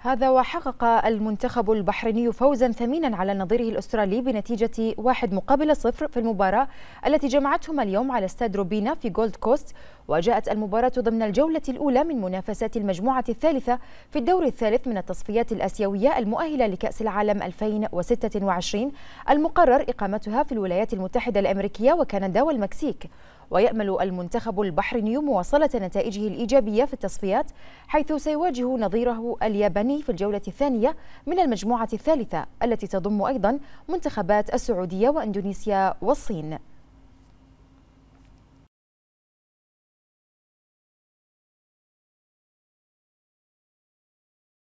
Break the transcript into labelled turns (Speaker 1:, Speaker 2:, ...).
Speaker 1: هذا وحقق المنتخب البحريني فوزا ثمينا على نظيره الاسترالي بنتيجه واحد مقابل صفر في المباراه التي جمعتهما اليوم على استاد روبينا في جولد كوست وجاءت المباراه ضمن الجوله الاولى من منافسات المجموعه الثالثه في الدور الثالث من التصفيات الاسيويه المؤهله لكاس العالم 2026 المقرر اقامتها في الولايات المتحده الامريكيه وكندا والمكسيك ويأمل المنتخب البحريني مواصلة نتائجه الإيجابية في التصفيات حيث سيواجه نظيره الياباني في الجولة الثانية من المجموعة الثالثة التي تضم أيضا منتخبات السعودية وأندونيسيا والصين